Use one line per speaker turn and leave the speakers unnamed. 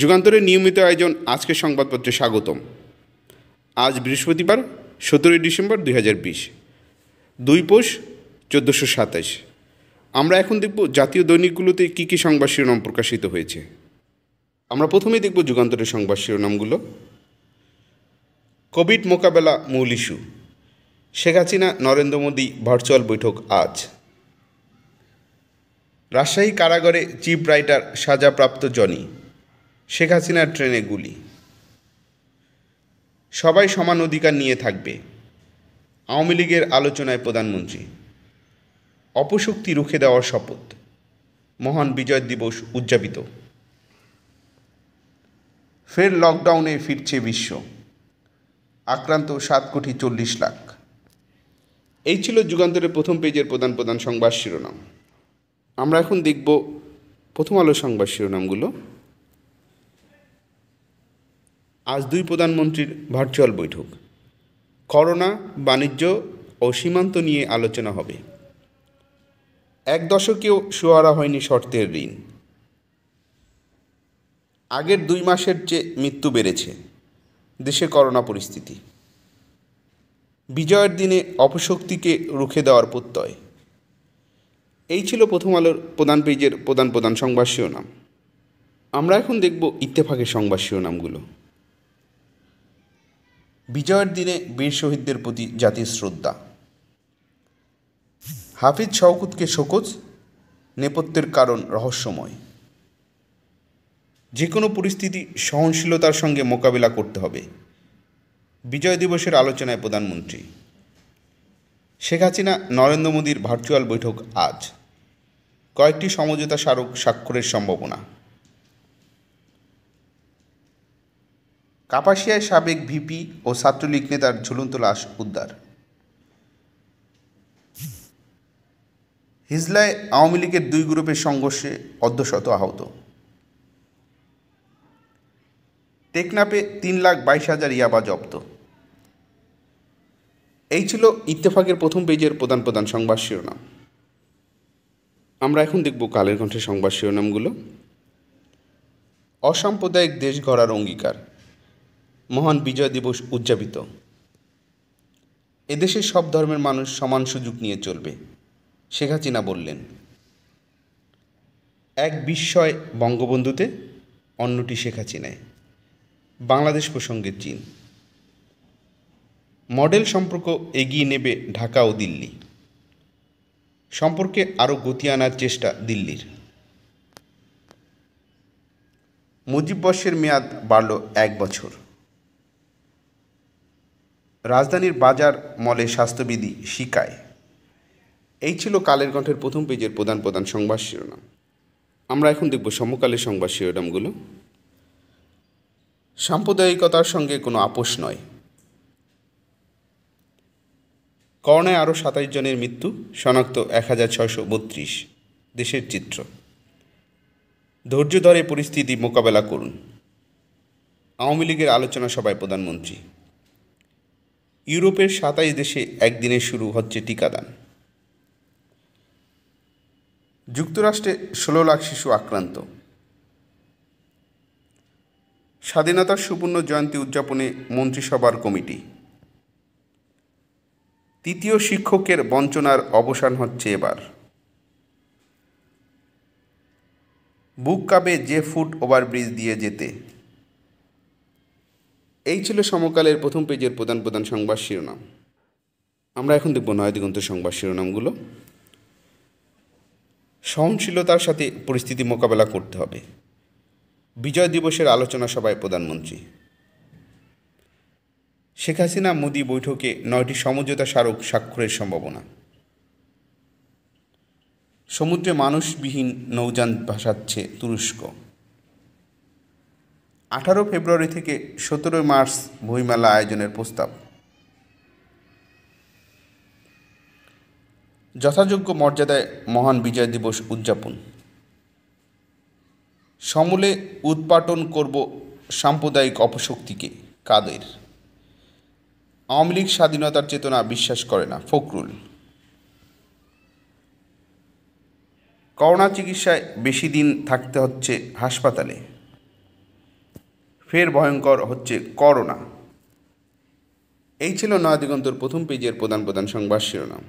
যুগান্তরের নিয়মিত আয়োজন আজকে সংবাদপত্রে স্বাগতম আজ বৃহস্পতিবার সতেরোই ডিসেম্বর দুই হাজার বিশ দুই পোষ চোদ্দোশো সাতাশ আমরা এখন দেখব জাতীয় দৈনিকগুলোতে কী কী সংবাদ শিরোনাম প্রকাশিত হয়েছে আমরা প্রথমেই দেখব যুগান্তরের সংবাদ শিরোনামগুলো কোভিড মোকাবেলা মূল ইস্যু শেখ হাসিনা নরেন্দ্র মোদী ভার্চুয়াল বৈঠক আজ রাজশাহী কারাগারে চিফ রাইটার সাজাপ্রাপ্ত জনি শেখ হাসিনার ট্রেনে গুলি সবাই সমান অধিকার নিয়ে থাকবে আওয়ামী লীগের আলোচনায় প্রধানমন্ত্রী অপশক্তি রুখে দেওয়ার শপথ মহান বিজয় দিবস উদযাপিত ফের লকডাউনে ফিরছে বিশ্ব আক্রান্ত সাত কোটি চল্লিশ লাখ এই ছিল যুগান্তরের প্রথম পেজের প্রধান প্রধান সংবাদ শিরোনাম আমরা এখন দেখব প্রথম আলো সংবাদ শিরোনামগুলো আজ দুই প্রধানমন্ত্রীর ভার্চুয়াল বৈঠক করোনা বাণিজ্য ও সীমান্ত নিয়ে আলোচনা হবে এক দশকেও সোয়ারা হয়নি শর্তের ঋণ আগের দুই মাসের চেয়ে মৃত্যু বেড়েছে দেশে করোনা পরিস্থিতি বিজয়ের দিনে অপশক্তিকে রুখে দেওয়ার প্রত্যয় এই ছিল প্রথম আলোর প্রধান পেজের প্রধান প্রধান সংবাদ শিরোনাম আমরা এখন দেখব ইত্তেফাকের সংবাদ শিরোনামগুলো বিজয়ের দিনে বীর শহীদদের প্রতি জাতির শ্রদ্ধা হাফিজ শওকুতকে শোকজ নেপথ্যের কারণ রহস্যময় যে কোনো পরিস্থিতি সহনশীলতার সঙ্গে মোকাবিলা করতে হবে বিজয় দিবসের আলোচনায় প্রধানমন্ত্রী শেখ হাসিনা নরেন্দ্র মোদীর ভার্চুয়াল বৈঠক আজ কয়েকটি সমঝোতা স্মারক স্বাক্ষরের সম্ভাবনা কাপাসিয়ায় সাবেক ভিপি ও ছাত্রলীগ নেতার ঝুলন্ত লাশ উদ্ধার হিজলায় আওয়ামী লীগের দুই গ্রুপের সংঘর্ষে অর্ধশত আহত টেকনাপে তিন লাখ বাইশ হাজার ইয়াবা জব্দ এই ছিল ইত্তেফাকের প্রথম পেজের প্রধান প্রধান সংবাদ শিরোনাম আমরা এখন দেখব কালের কণ্ঠের সংবাদ শিরোনামগুলো অসাম্প্রদায়িক দেশ গড়ার অঙ্গীকার মহান বিজয় দিবস উদযাপিত এদেশের সব ধর্মের মানুষ সমান সুযোগ নিয়ে চলবে শেখ হাসিনা বললেন এক বিস্ময় বঙ্গবন্ধুতে অন্যটি শেখ হাসিনায় বাংলাদেশ প্রসঙ্গে চীন মডেল সম্পর্ক এগিয়ে নেবে ঢাকা ও দিল্লি সম্পর্কে আরও গতি আনার চেষ্টা দিল্লির মুজিব বর্ষের মেয়াদ বাড়ল এক বছর রাজধানীর বাজার মলে স্বাস্থ্যবিধি শিকায় এই ছিল কালের কণ্ঠের প্রথম পেজের প্রধান প্রধান সংবাদ শিরোনাম আমরা এখন দেখব সমকালের সংবাদ শিরোনামগুলো সাম্প্রদায়িকতার সঙ্গে কোনো আপোষ নয় করোনায় আরও সাতাশ জনের মৃত্যু শনাক্ত এক হাজার ছয়শো বত্রিশ দেশের চিত্র ধৈর্য ধরে পরিস্থিতি মোকাবেলা করুন আওয়ামী লীগের আলোচনা সভায় প্রধানমন্ত্রী ইউরোপের সাতাশ দেশে একদিনে শুরু হচ্ছে টিকাদান যুক্তরাষ্ট্রে ষোলো লাখ শিশু আক্রান্ত স্বাধীনতার সুবর্ণ জয়ন্তী উদযাপনে মন্ত্রিসভার কমিটি তৃতীয় শিক্ষকের বঞ্চনার অবসান হচ্ছে এবার বুক কাবে যে ফুট ওভারব্রিজ দিয়ে যেতে এই ছিল সমকালের প্রথম পেজের প্রধান প্রধান সংবাদ শিরোনাম আমরা এখন দেখব নয় দিগন্ত সংবাদ শিরোনামগুলো সহনশীলতার সাথে পরিস্থিতি মোকাবেলা করতে হবে বিজয় দিবসের আলোচনা সভায় প্রধানমন্ত্রী শেখ হাসিনা মোদী বৈঠকে নয়টি সমঝোতা স্মারক স্বাক্ষরের সম্ভাবনা সমুদ্রে মানুষবিহীন নৌযান ভাসাচ্ছে তুরস্ক আঠারো ফেব্রুয়ারি থেকে সতেরোই মার্চ বইমেলা আয়োজনের প্রস্তাব যথাযোগ্য মর্যাদায় মহান বিজয় দিবস উদযাপন সমূলে উৎপাটন করব সাম্প্রদায়িক অপশক্তিকে কাদের আওয়ামী লীগ স্বাধীনতার চেতনা বিশ্বাস করে না ফখরুল করোনা চিকিৎসায় বেশি দিন থাকতে হচ্ছে হাসপাতালে ফের ভয়ঙ্কর হচ্ছে করোনা এই ছিল নয়াদিগন্তর প্রথম পেজের প্রধান প্রধান সংবাদ শিরোনাম